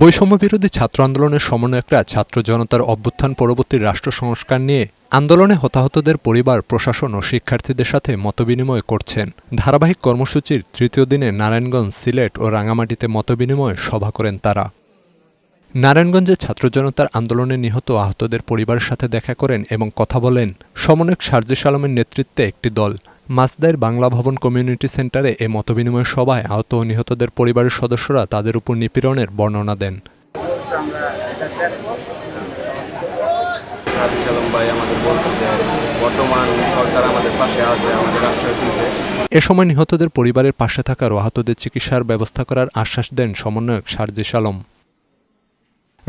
বৈষম্য বিরোধী ছাত্র আন্দোলনের সমন্বয়করা ছাত্র জনতার অভ্যুত্থান পরবর্তী রাষ্ট্র সংস্কার নিয়ে আন্দোলনে হতাহতদের পরিবার প্রশাসন ও শিক্ষার্থীদের সাথে মতবিনিময় করছেন ধারাবাহিক কর্মসূচির তৃতীয় দিনে নারায়ণগঞ্জ সিলেট ও রাঙামাটিতে মতবিনিময় সভা করেন তারা নারায়ণগঞ্জে ছাত্র জনতার আন্দোলনে নিহত আহতদের পরিবারের সাথে দেখা করেন এবং কথা বলেন সমন্বয়ক সার্জিস আলমের নেতৃত্বে একটি দল মাসদাইর বাংলা ভবন কমিউনিটি সেন্টারে এ মতবিনিময় সভায় আহত ও নিহতদের পরিবারের সদস্যরা তাদের উপর নিপীড়নের বর্ণনা দেন এ সময় নিহতদের পরিবারের পাশে থাকার আহতদের চিকিৎসার ব্যবস্থা করার আশ্বাস দেন সমন্বয়ক সারজিস আলম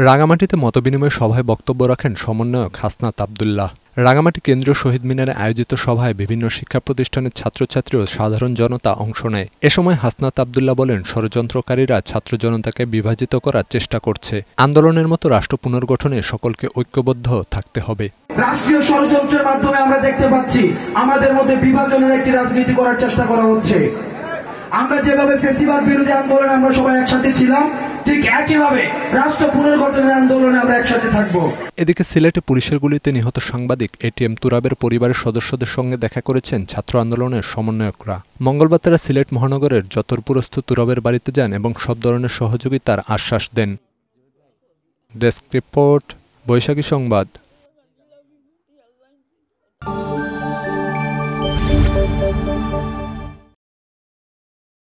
রাঙামাটিতে মতবিনিময় সভায় বক্তব্য রাখেন সমন্বয়ক হাসনাত আবদুল্লাহ রাঙামাটি কেন্দ্রীয় শহীদ মিনারে আয়োজিত সভায় বিভিন্ন শিক্ষা প্রতিষ্ঠানের ছাত্রছাত্রী ও সাধারণ জনতা অংশ নেয় এ সময় হাসনাত আবদুল্লাহ বলেন ষড়যন্ত্রকারীরা ছাত্র জনতাকে বিভাজিত করার চেষ্টা করছে আন্দোলনের মতো রাষ্ট্র পুনর্গঠনে সকলকে ঐক্যবদ্ধ থাকতে হবে রাষ্ট্রীয় ষড়যন্ত্রের মাধ্যমে আমরা দেখতে পাচ্ছি আমাদের মধ্যে বিভাজনের একটি রাজনীতি করার চেষ্টা করা হচ্ছে আমরা যেভাবে ফেসিবাদ বিরোধী আন্দোলনে আমরা সবাই একসাথে ছিলাম ঠিক একইভাবে রাষ্ট্র পুনর্গঠনের আন্দোলনে আমরা একসাথে থাকব এদিকে সিলেটে পুলিশের গুলিতে নিহত সাংবাদিক এটিএম তুরাবের পরিবারের সদস্যদের সঙ্গে দেখা করেছেন ছাত্র আন্দোলনের সমন্বয়করা মঙ্গলবার তারা সিলেট মহানগরের যতরপুরস্থ তুরাবের বাড়িতে যান এবং সব ধরনের সহযোগিতার আশ্বাস দেন ডেস্ক রিপোর্ট বৈশাখী সংবাদ